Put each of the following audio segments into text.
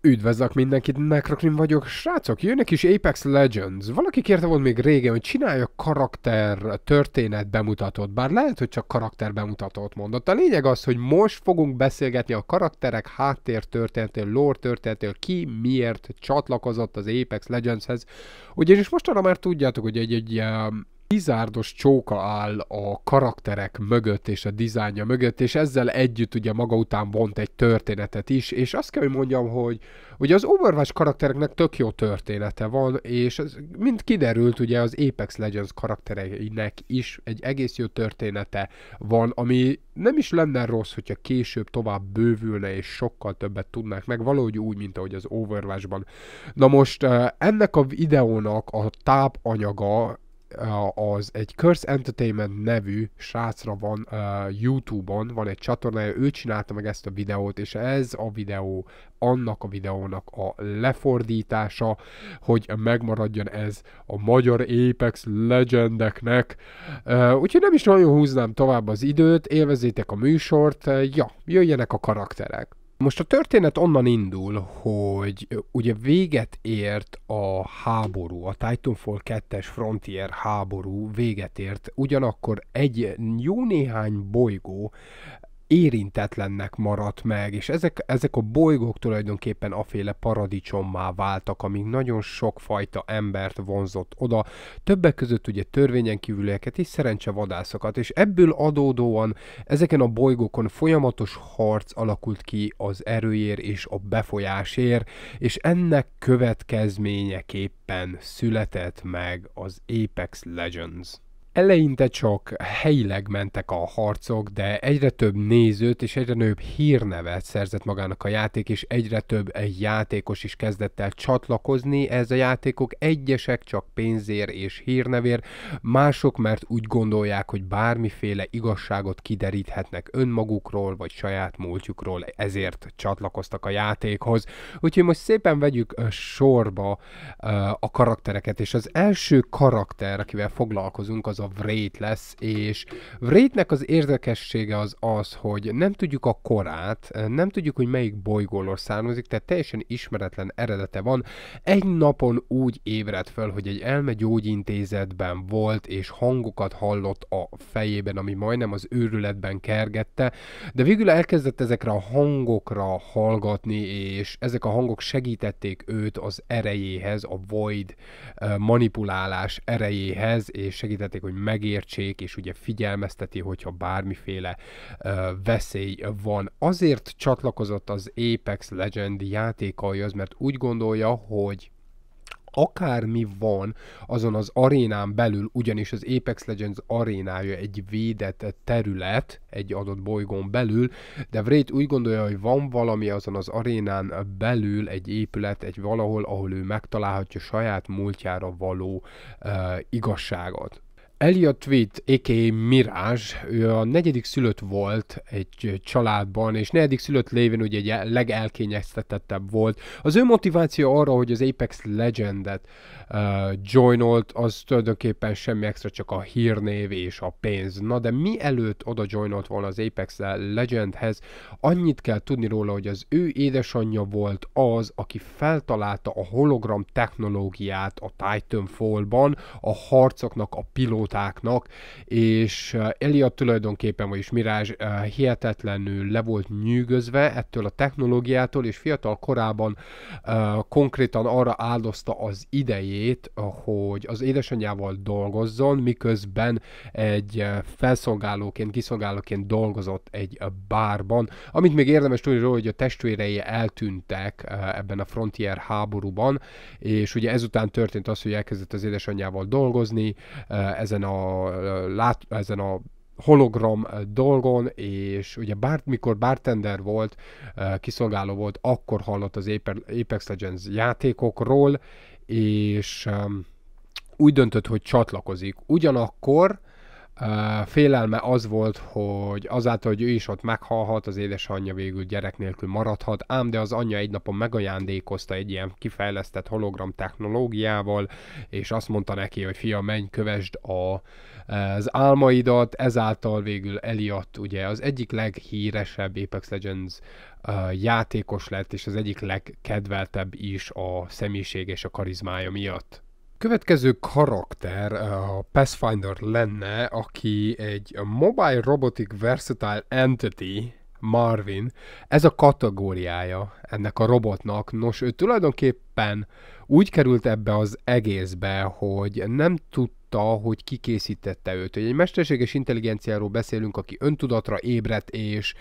Üdvözlök mindenkit, Necrocrim vagyok. Srácok, jönnek is Apex Legends. Valaki kérte volt még régen, hogy csinálja karakter történet bemutatót, bár lehet, hogy csak karakter bemutatót mondott. A lényeg az, hogy most fogunk beszélgetni a karakterek háttér történetől, lore történetől, ki miért csatlakozott az Apex Legendshez. Ugyanis mostanra már tudjátok, hogy egy, egy um, bizárdos csóka áll a karakterek mögött és a dizájnja mögött, és ezzel együtt ugye maga után vont egy történetet is, és azt kell, hogy mondjam, hogy ugye az Overwatch karaktereknek tök jó története van, és ez mind kiderült, ugye az Apex Legends karaktereinek is egy egész jó története van, ami nem is lenne rossz, hogyha később tovább bővülne, és sokkal többet tudnák meg, valahogy úgy, mint ahogy az Overwatchban. Na most eh, ennek a videónak a tápanyaga az egy Curse Entertainment nevű srácra van uh, YouTube-on, van egy csatornája, ő csinálta meg ezt a videót, és ez a videó annak a videónak a lefordítása, hogy megmaradjon ez a magyar Apex legendeknek. Uh, úgyhogy nem is nagyon húznám tovább az időt, élvezétek a műsort, uh, ja, jöjjenek a karakterek. Most a történet onnan indul, hogy ugye véget ért a háború, a Titanfall 2-es Frontier háború véget ért, ugyanakkor egy jó néhány bolygó érintetlennek maradt meg, és ezek, ezek a bolygók tulajdonképpen aféle paradicsommá váltak, amíg nagyon sokfajta embert vonzott oda, többek között ugye törvényen kívülieket és vadászokat, és ebből adódóan ezeken a bolygókon folyamatos harc alakult ki az erőért és a befolyásért, és ennek következményeképpen született meg az Apex Legends. Eleinte csak helyileg mentek a harcok, de egyre több nézőt és egyre több hírnevet szerzett magának a játék, és egyre több játékos is kezdett el csatlakozni ez a játékok. Egyesek csak pénzért és hírnevér, mások mert úgy gondolják, hogy bármiféle igazságot kideríthetnek önmagukról vagy saját múltjukról, ezért csatlakoztak a játékhoz. Úgyhogy most szépen vegyük sorba a karaktereket, és az első karakter, akivel foglalkozunk, az a Vrét lesz, és Vrétnek az érdekessége az az, hogy nem tudjuk a korát, nem tudjuk, hogy melyik bolygóról származik, tehát teljesen ismeretlen eredete van. Egy napon úgy ébredt fel, hogy egy gyógyintézetben volt, és hangokat hallott a fejében, ami majdnem az őrületben kergette, de végül elkezdett ezekre a hangokra hallgatni, és ezek a hangok segítették őt az erejéhez, a void eh, manipulálás erejéhez, és segítették, hogy megértsék, és ugye figyelmezteti, hogyha bármiféle ö, veszély van. Azért csatlakozott az Apex Legend játékaihoz, mert úgy gondolja, hogy akármi van azon az arénán belül, ugyanis az Apex Legends arénája egy védett terület egy adott bolygón belül, de Vrét úgy gondolja, hogy van valami azon az arénán belül, egy épület, egy valahol, ahol ő megtalálhatja saját múltjára való uh, igazságot. Elliot Tweet, a.k.a. Mirage, ő a negyedik szülött volt egy családban, és negyedik szülött lévén ugye egy legelkényeztetettebb volt. Az ő motiváció arra, hogy az Apex Legendet uh, joinolt, az tulajdonképpen semmi extra, csak a hírnév és a pénz. Na de mielőtt oda joinolt volna az Apex Legendhez, annyit kell tudni róla, hogy az ő édesanyja volt az, aki feltalálta a hologram technológiát a Titanfall-ban, a harcoknak a pilót pilótáknak, és Eliott tulajdonképpen, vagyis Mirázs hihetetlenül le volt nyűgözve ettől a technológiától, és fiatal korában konkrétan arra áldozta az idejét, hogy az édesanyjával dolgozzon, miközben egy felszolgálóként, kiszolgálóként dolgozott egy bárban, amit még érdemes tudni róla, hogy a testvérei eltűntek ebben a Frontier háborúban, és ugye ezután történt az, hogy elkezdett az édesanyjával dolgozni, ezen ezen a, lát, ezen a hologram dolgon, és ugye bár, mikor bartender volt, kiszolgáló volt, akkor hallott az Apex Legends játékokról, és úgy döntött, hogy csatlakozik. Ugyanakkor félelme az volt, hogy azáltal, hogy ő is ott meghalhat, az édesanyja végül gyerek nélkül maradhat, ám de az anyja egy napon megajándékozta egy ilyen kifejlesztett hologram technológiával, és azt mondta neki, hogy fia, menj, kövesd a, az álmaidat, ezáltal végül Eliott ugye az egyik leghíresebb Apex Legends játékos lett, és az egyik legkedveltebb is a személyiség és a karizmája miatt. Következő karakter eh, a Pathfinder lenne, aki egy Mobile Robotic Versatile Entity, Marvin. Ez a kategóriája ennek a robotnak. Nos, ő tulajdonképpen úgy került ebbe az egészbe, hogy nem tud tudta, hogy kikészítette őt. Hogy egy mesterséges intelligenciáról beszélünk, aki öntudatra ébredt és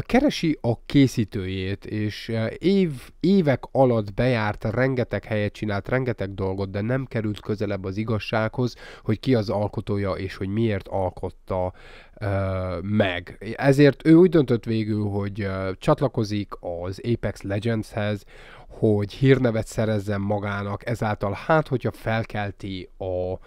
keresi a készítőjét, és év, évek alatt bejárt, rengeteg helyet csinált, rengeteg dolgot, de nem került közelebb az igazsághoz, hogy ki az alkotója és hogy miért alkotta meg. Ezért ő úgy döntött végül, hogy csatlakozik az Apex Legendshez, hogy hírnevet szerezzen magának, ezáltal hát, hogyha felkelti a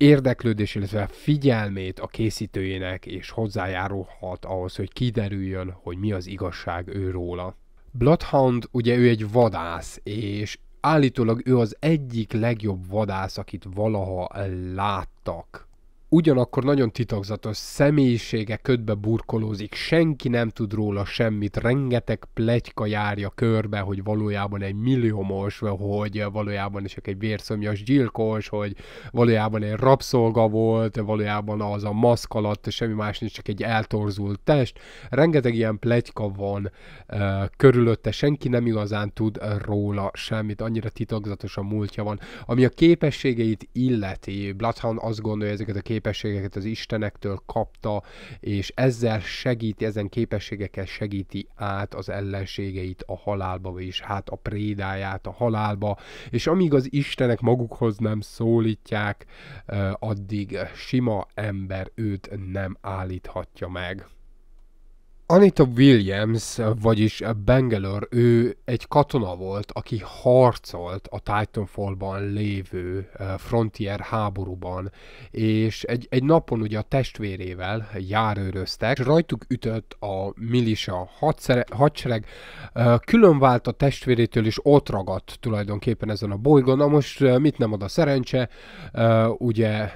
érdeklődés, illetve figyelmét a készítőjének, és hozzájárulhat ahhoz, hogy kiderüljön, hogy mi az igazság róla. Bloodhound ugye ő egy vadász, és állítólag ő az egyik legjobb vadász, akit valaha láttak ugyanakkor nagyon titokzatos személyisége ködbe burkolózik, senki nem tud róla semmit, rengeteg plegyka járja körbe, hogy valójában egy milliómos, hogy valójában csak egy vérszomjas gyilkos, hogy valójában egy rabszolga volt, valójában az a maszk alatt semmi más nincs, csak egy eltorzult test. Rengeteg ilyen plegyka van e, körülötte, senki nem igazán tud róla semmit, annyira titokzatos a múltja van. Ami a képességeit illeti, Bloodhound azt gondolja ezeket a kép képességeket az Istenektől kapta, és ezzel segíti, ezen képességekkel segíti át az ellenségeit a halálba, vagyis hát a prédáját a halálba, és amíg az Istenek magukhoz nem szólítják, addig sima ember őt nem állíthatja meg. Anita Williams, vagyis Bangalore, ő egy katona volt, aki harcolt a Titanfallban lévő eh, Frontier háborúban, és egy, egy napon ugye a testvérével járőröztek, és rajtuk ütött a milisa hadsereg, eh, külön vált a testvérétől, és ott ragadt tulajdonképpen ezen a bolygón. Na most eh, mit nem ad a szerencse, ugye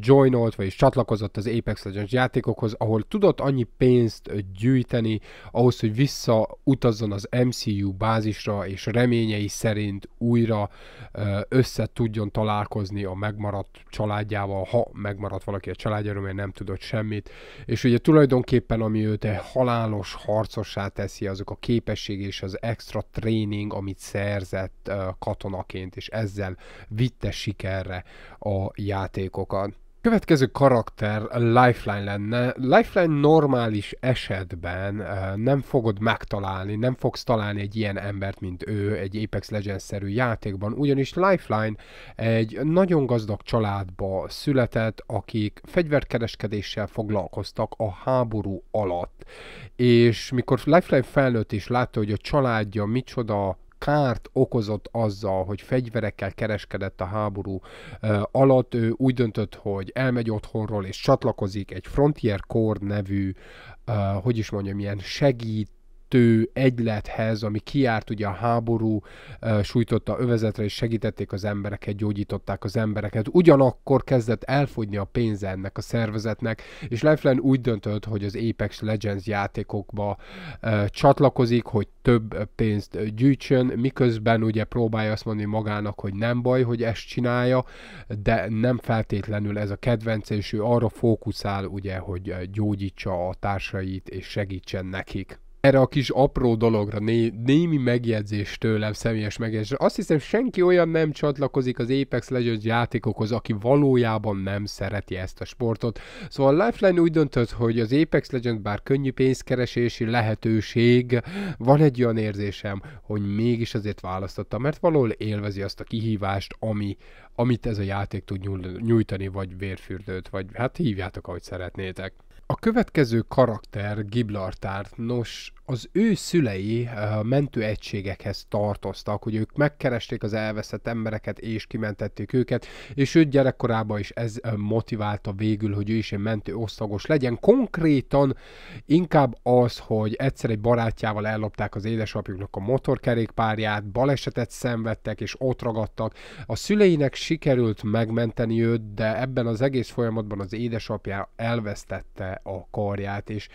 joinolt, vagyis csatlakozott az Apex Legends játékokhoz, ahol tudott annyi pénzt gyűjteni, gyűjteni, ahhoz, hogy visszautazzon az MCU bázisra, és reményei szerint újra össze tudjon találkozni a megmaradt családjával, ha megmaradt valaki a családjáról, mert nem tudott semmit. És ugye tulajdonképpen, ami őt egy halálos harcossá teszi, azok a képesség és az extra tréning, amit szerzett katonaként, és ezzel vitte sikerre a játékokat. Következő karakter Lifeline lenne. Lifeline normális esetben nem fogod megtalálni, nem fogsz találni egy ilyen embert, mint ő egy Apex Legends-szerű játékban, ugyanis Lifeline egy nagyon gazdag családba született, akik fegyverkereskedéssel foglalkoztak a háború alatt. És mikor Lifeline felnőtt is látta, hogy a családja micsoda kárt okozott azzal, hogy fegyverekkel kereskedett a háború alatt, ő úgy döntött, hogy elmegy otthonról és csatlakozik egy Frontier Corps nevű, hogy is mondjam, ilyen segít kettő egylethez, ami kiárt ugye a háború e, sújtotta övezetre, és segítették az embereket, gyógyították az embereket. Ugyanakkor kezdett elfogyni a pénze ennek a szervezetnek, és Leflen úgy döntött, hogy az Apex Legends játékokba e, csatlakozik, hogy több pénzt gyűjtsön, miközben ugye próbálja azt mondani magának, hogy nem baj, hogy ezt csinálja, de nem feltétlenül ez a kedvenc és ő arra fókuszál ugye, hogy gyógyítsa a társait és segítsen nekik erre a kis apró dologra, né- némi megjegyzés tőlem, személyes megjegyzés. Azt hiszem, senki olyan nem csatlakozik az Apex Legends játékokhoz, aki valójában nem szereti ezt a sportot. Szóval a Lifeline úgy döntött, hogy az Apex Legends bár könnyű pénzkeresési lehetőség, van egy olyan érzésem, hogy mégis azért választotta, mert valahol élvezi azt a kihívást, ami, amit ez a játék tud nyújtani, vagy vérfürdőt, vagy hát hívjátok, ahogy szeretnétek. A következő karakter Giblartár, nos, az ő szülei eh, mentőegységekhez tartoztak, hogy ők megkeresték az elveszett embereket és kimentették őket, és ő gyerekkorában is ez eh, motiválta végül, hogy ő is egy mentő osztagos legyen. Konkrétan inkább az, hogy egyszer egy barátjával ellopták az édesapjuknak a motorkerékpárját, balesetet szenvedtek és ott ragadtak. A szüleinek sikerült megmenteni őt, de ebben az egész folyamatban az édesapja elvesztette a karját, és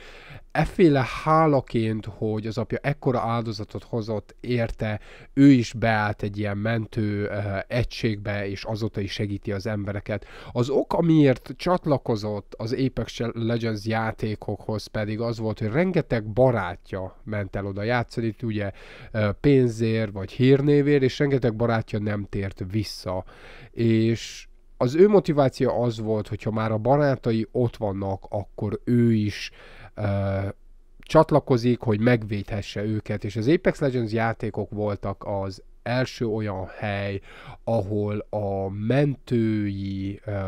efféle hálaként, hogy az apja ekkora áldozatot hozott érte, ő is beállt egy ilyen mentő eh, egységbe, és azóta is segíti az embereket. Az ok, amiért csatlakozott az Apex Legends játékokhoz pedig az volt, hogy rengeteg barátja ment el oda játszani, ugye eh, pénzért vagy hírnévért, és rengeteg barátja nem tért vissza. És az ő motiváció az volt, hogyha már a barátai ott vannak, akkor ő is uh, csatlakozik, hogy megvédhesse őket, és az Apex Legends játékok voltak az első olyan hely, ahol a mentői, uh,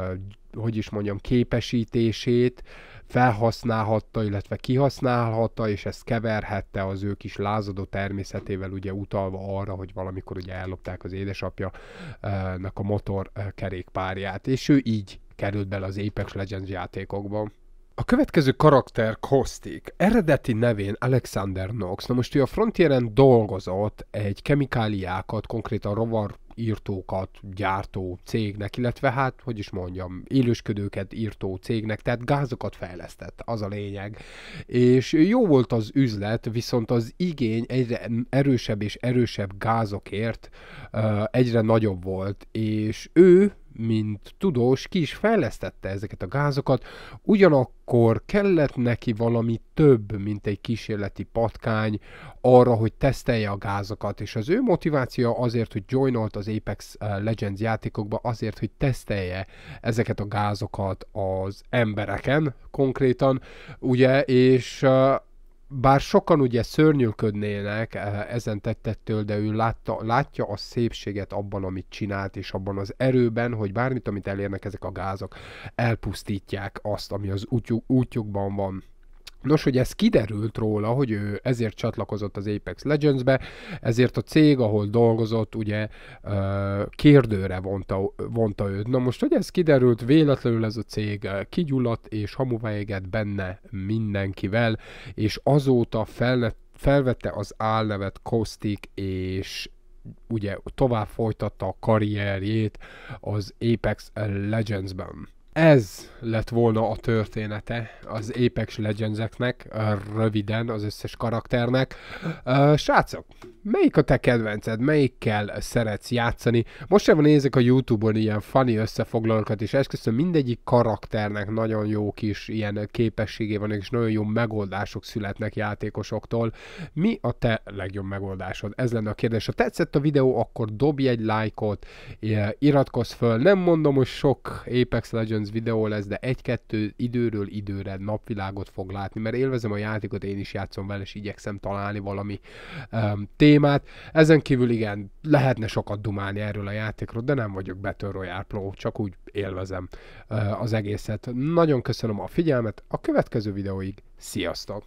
hogy is mondjam, képesítését felhasználhatta, illetve kihasználhatta, és ezt keverhette az ő kis lázadó természetével, ugye utalva arra, hogy valamikor ugye ellopták az édesapja nek a motor eh, kerékpárját, és ő így került bele az Apex Legends játékokba. A következő karakter Kostik, eredeti nevén Alexander Knox. Na most ő a Frontieren dolgozott egy kemikáliákat, konkrétan rovar írtókat gyártó cégnek, illetve hát, hogy is mondjam, élősködőket írtó cégnek, tehát gázokat fejlesztett, az a lényeg. És jó volt az üzlet, viszont az igény egyre erősebb és erősebb gázokért uh, egyre nagyobb volt, és ő mint tudós, ki is fejlesztette ezeket a gázokat, ugyanakkor kellett neki valami több, mint egy kísérleti patkány arra, hogy tesztelje a gázokat, és az ő motiváció azért, hogy joinolt az Apex eh, Legends játékokba, azért, hogy tesztelje ezeket a gázokat az embereken konkrétan, ugye, és eh, bár sokan ugye szörnyűködnének eh, ezen tettettől, de ő látta, látja a szépséget abban, amit csinált, és abban az erőben, hogy bármit, amit elérnek ezek a gázok, elpusztítják azt, ami az útjuk, útjukban van. Nos, hogy ez kiderült róla, hogy ő ezért csatlakozott az Apex Legends-be, ezért a cég, ahol dolgozott, ugye kérdőre vonta, vonta őt. Na most, hogy ez kiderült, véletlenül ez a cég kigyulladt és égett benne mindenkivel, és azóta felne, felvette az álnevet Kostik, és ugye tovább folytatta a karrierjét az Apex Legends-ben ez lett volna a története az Apex Legendseknek, röviden az összes karakternek. Uh, srácok, melyik a te kedvenced, melyikkel szeretsz játszani. Most sem nézek a Youtube-on ilyen funny összefoglalókat, és esküszöm mindegyik karakternek nagyon jó kis ilyen képességé van, és nagyon jó megoldások születnek játékosoktól. Mi a te legjobb megoldásod? Ez lenne a kérdés. Ha tetszett a videó, akkor dobj egy lájkot, eh, iratkozz föl. Nem mondom, hogy sok Apex Legends videó lesz, de egy-kettő időről időre napvilágot fog látni, mert élvezem a játékot, én is játszom vele, és igyekszem találni valami um, témát, témát. Ezen kívül igen, lehetne sokat dumálni erről a játékról, de nem vagyok Battle Royale Pro, csak úgy élvezem az egészet. Nagyon köszönöm a figyelmet, a következő videóig, sziasztok!